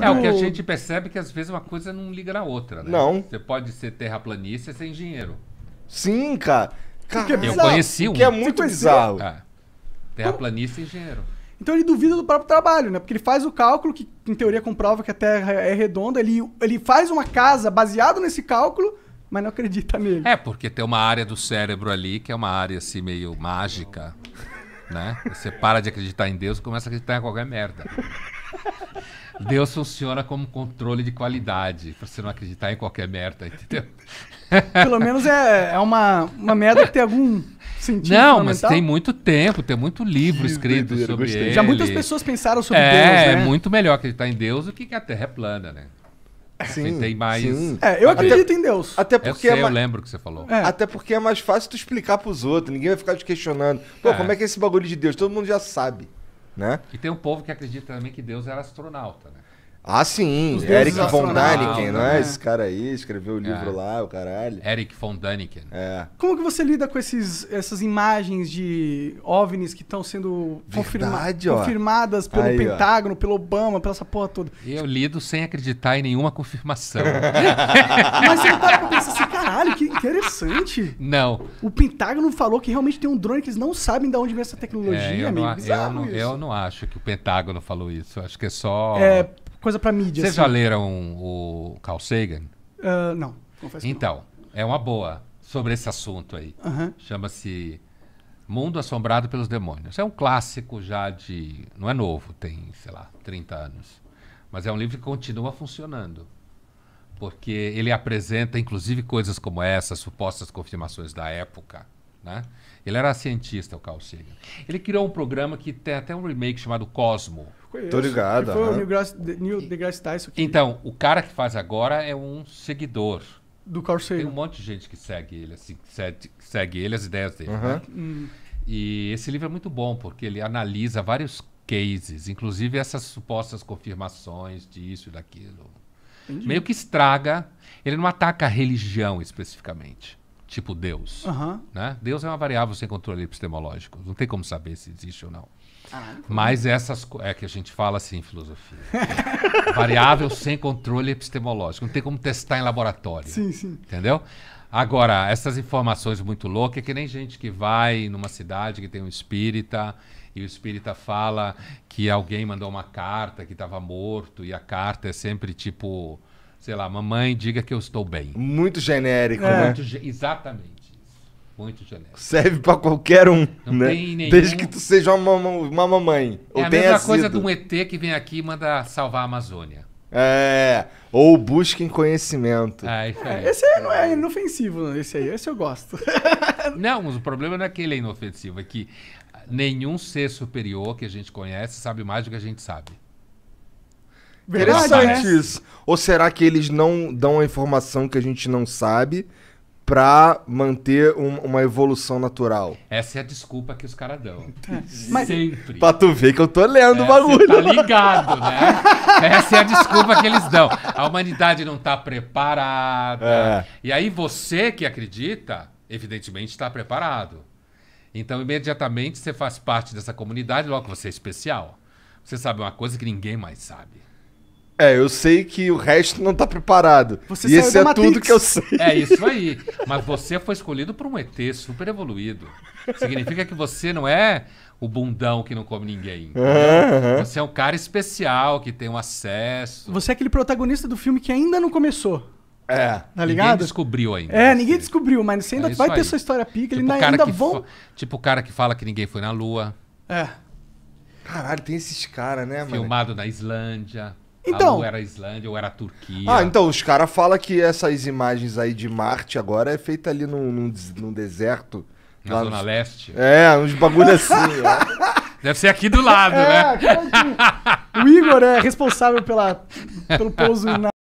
do. É o que a gente percebe é que às vezes uma coisa não liga na outra, né? Não. Você pode ser terraplanista e ser engenheiro. Sim, cara. Eu conheci um. Que é muito bizarro. Ah, terraplanista e engenheiro. Então ele duvida do próprio trabalho, né? Porque ele faz o cálculo, que em teoria comprova que a Terra é redonda, ele, ele faz uma casa baseado nesse cálculo, mas não acredita nele. É, porque tem uma área do cérebro ali que é uma área assim meio mágica, né? Você para de acreditar em Deus e começa a acreditar em qualquer merda. Deus funciona como controle de qualidade, para você não acreditar em qualquer merda, entendeu? Pelo menos é, é uma, uma merda que tem algum sentido. Não, mas tem muito tempo, tem muito livro que escrito sobre gostei. ele. Já muitas pessoas pensaram sobre é, Deus. Né? É muito melhor acreditar em Deus do que que a Terra é plana, né? Assim, sim, você tem mais. Sim. É, eu acredito até, em Deus. Até porque é eu, sei, é mais... eu lembro que você falou. É. Até porque é mais fácil tu explicar pros outros. Ninguém vai ficar te questionando. Pô, é. como é que é esse bagulho de Deus? Todo mundo já sabe. Né? E tem um povo que acredita também que Deus era astronauta, né? Ah, sim. Os Eric von Daniken, não é? é? Esse cara aí escreveu o é. livro é. lá, o caralho. Eric von Daniken. É. Como que você lida com esses, essas imagens de OVNIs que estão sendo Verdade, ó. confirmadas pelo aí, Pentágono, ó. pelo Obama, pela essa porra toda? Eu lido sem acreditar em nenhuma confirmação. Mas você não para pra pensar assim, caralho, que interessante. Não. O Pentágono falou que realmente tem um drone que eles não sabem de onde vem essa tecnologia, é, eu amigo. Não, eu, não, eu não acho que o Pentágono falou isso. Eu acho que é só... É, coisa para mídia. Vocês assim. já leram o Carl Sagan? Uh, não, confesso Então, não. é uma boa sobre esse assunto aí. Chama-se Mundo Assombrado pelos Demônios. É um clássico já de. Não é novo, tem, sei lá, 30 anos. Mas é um livro que continua funcionando. Porque ele apresenta, inclusive, coisas como essas, supostas confirmações da época. Né? Ele era cientista, o Carl Sagan. Ele criou um programa que tem até um remake chamado Cosmo Conheço. Tô ligado. Foi o Neil Neil deGrasse Tyson. Que... Então, o cara que faz agora é um seguidor. Do Carl Sagan. Tem um monte de gente que segue ele, assim, segue, segue ele, as ideias dele. Uhum. Né? Hum. E esse livro é muito bom, porque ele analisa vários cases, inclusive essas supostas confirmações disso e daquilo. Entendi. Meio que estraga. Ele não ataca a religião especificamente tipo Deus. Uhum. Né? Deus é uma variável sem controle epistemológico. Não tem como saber se existe ou não. Ah, Mas essas é que a gente fala assim em filosofia. variável sem controle epistemológico. Não tem como testar em laboratório. Sim, sim. Entendeu? Agora, essas informações muito loucas é que nem gente que vai numa cidade que tem um espírita e o espírita fala que alguém mandou uma carta que estava morto e a carta é sempre tipo sei lá, mamãe, diga que eu estou bem. Muito genérico, é. Né? Muito ge exatamente. Muito genérico. Serve para qualquer um, Não né? Tem nenhum... Desde que tu seja uma, uma mamãe. É ou a mesma sido. coisa de um ET que vem aqui e manda salvar a Amazônia. É, ou busquem conhecimento. Ah, isso aí. É, esse aí não é inofensivo, esse aí, esse eu gosto. não, mas o problema não é que ele é inofensivo, é que nenhum ser superior que a gente conhece sabe mais do que a gente sabe. Interessante né? isso. Ou será que eles não dão a informação que a gente não sabe para manter um, uma evolução natural? Essa é a desculpa que os caras dão. É. Mas, Sempre. Pra tu ver que eu tô lendo é, o bagulho. Tá ligado, né? Essa é a desculpa que eles dão. A humanidade não tá preparada. É. E aí você que acredita, evidentemente está preparado. Então, imediatamente você faz parte dessa comunidade, logo você é especial. Você sabe uma coisa que ninguém mais sabe. É, eu sei que o resto não tá preparado. Você e esse é Matrix. tudo que eu sei. É isso aí. Mas você foi escolhido por um ET super evoluído. Significa que você não é o bundão que não come ninguém. Uhum, Você é um cara especial que tem um acesso. Você é aquele protagonista do filme que ainda não começou. É. Tá ligado? Ninguém descobriu ainda. É, ninguém descobriu, mas você ainda é vai aí. ter sua história pica, tipo, ele ainda vão. Tipo o cara que fala que ninguém foi na lua. É. Caralho, tem esses caras, né, Filmado mano? Filmado na Islândia. Então. ou era Islândia, ou era Turquia. Ah, então, os caras falam que essas imagens aí de Marte agora é feita ali num, num, num deserto. Na Zona nos... Leste. É, uns bagulho assim. é. Deve ser aqui do lado, é, né? O Igor é responsável pela, pelo pouso na.